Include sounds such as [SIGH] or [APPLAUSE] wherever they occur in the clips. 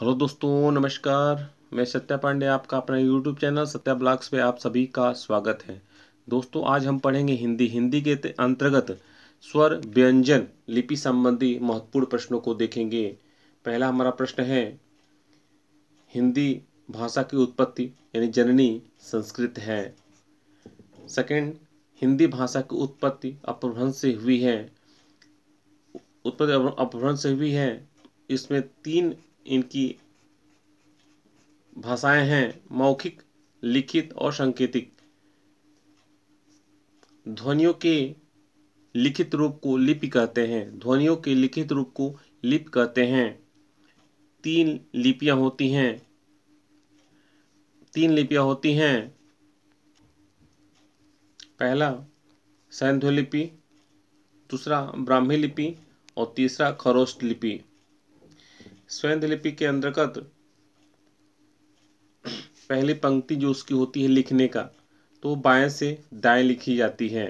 hello दोस्तों नमस्कार मैं सत्या पांडे आपका अपना यूट्यूब चैनल सत्या ब्लॉग्स पे आप सभी का स्वागत है दोस्तों आज हम पढ़ेंगे हिंदी हिंदी के अंतर्गत स्वर व्यंजन लिपि संबंधी महत्वपूर्ण प्रश्नों को देखेंगे पहला हमारा प्रश्न है हिंदी भाषा की उत्पत्ति यानी जननी संस्कृत है सेकेंड हिंदी भाषा की उत्पत्ति अपभ्रंश से हुई है उत्पत्ति अपभ्रंश से हुई है इसमें तीन इनकी भाषाएं हैं मौखिक लिखित और संकेतिक ध्वनियों के लिखित रूप को लिपि कहते हैं ध्वनियों के लिखित रूप को लिप कहते हैं तीन लिपियां होती हैं तीन लिपियां होती हैं पहला सैंध्य लिपि दूसरा ब्राह्मी लिपि और तीसरा खरोष्ट लिपि स्वयं लिपि के अंतर्गत पहली पंक्ति जो उसकी होती है लिखने का तो बाएं से दाएं लिखी जाती है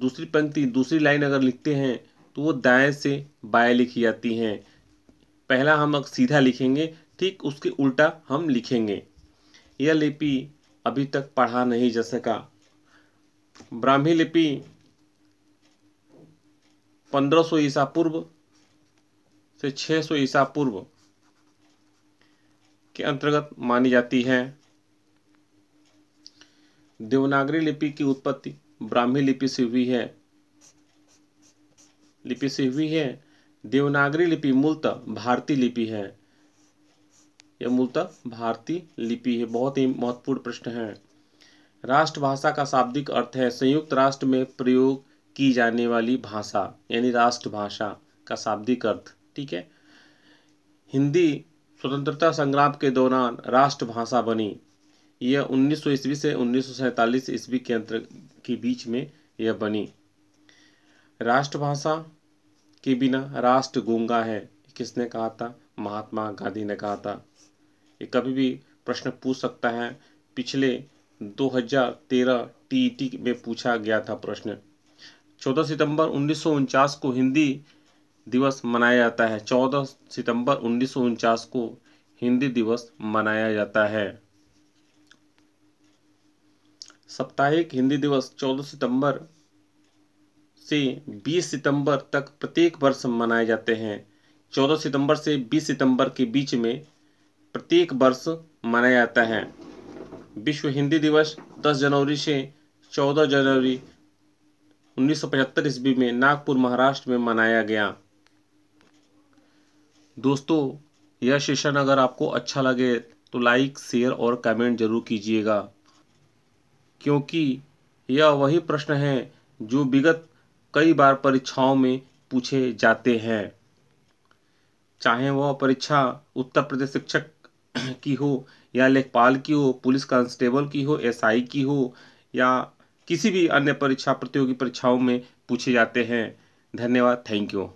दूसरी पंक्ति दूसरी लाइन अगर लिखते हैं तो वो दाएं से बाएं लिखी जाती हैं पहला हम सीधा लिखेंगे ठीक उसके उल्टा हम लिखेंगे यह लिपि अभी तक पढ़ा नहीं जा सका ब्राह्मी लिपि पंद्रह सौ ईसा पूर्व से 600 ईसा पूर्व के अंतर्गत मानी जाती है देवनागरी लिपि की उत्पत्ति ब्राह्मी लिपि से हुई है लिपि से हुई है देवनागरी लिपि मूलतः भारतीय लिपि है यह मूलतः भारतीय लिपि है बहुत ही महत्वपूर्ण प्रश्न है राष्ट्रभाषा का शाब्दिक अर्थ है संयुक्त राष्ट्र में प्रयोग की जाने वाली भाषा यानी राष्ट्रभाषा का शाब्दिक अर्थ ठीक है हिंदी स्वतंत्रता संग्राम के दौरान राष्ट्रभाषा बनी यह 1900 ईस्वी से उन्नीस ईस्वी के अंतर के बीच में यह बनी राष्ट्रभाषा के बिना राष्ट्र गूंगा है किसने कहा था महात्मा गांधी ने कहा था ये कभी भी प्रश्न पूछ सकता है पिछले 2013 टीईटी में पूछा गया था प्रश्न 14 सितंबर उन्नीस को हिंदी दिवस मनाया जाता है 14 सितंबर उन्नीस को हिंदी दिवस मनाया जाता है साप्ताहिक हिंदी दिवस 14 सितंबर से 20 सितंबर तक प्रत्येक वर्ष मनाए जाते हैं 14 सितंबर से 20 सितंबर के बीच में प्रत्येक वर्ष मनाया जाता है विश्व हिंदी दिवस 10 जनवरी से 14 जनवरी उन्नीस पचहत्तर ईस्वी में नागपुर महाराष्ट्र में मनाया गया दोस्तों यह सेशन अगर आपको अच्छा लगे तो लाइक शेयर और कमेंट जरूर कीजिएगा क्योंकि यह वही प्रश्न है जो विगत कई बार परीक्षाओं में पूछे जाते हैं चाहे वह परीक्षा उत्तर प्रदेश शिक्षक [CLEARS THROAT] की हो या लेखपाल की हो पुलिस कांस्टेबल की हो एसआई की हो या किसी भी अन्य परीक्षा प्रतियोगी परीक्षाओं में पूछे जाते हैं धन्यवाद थैंक यू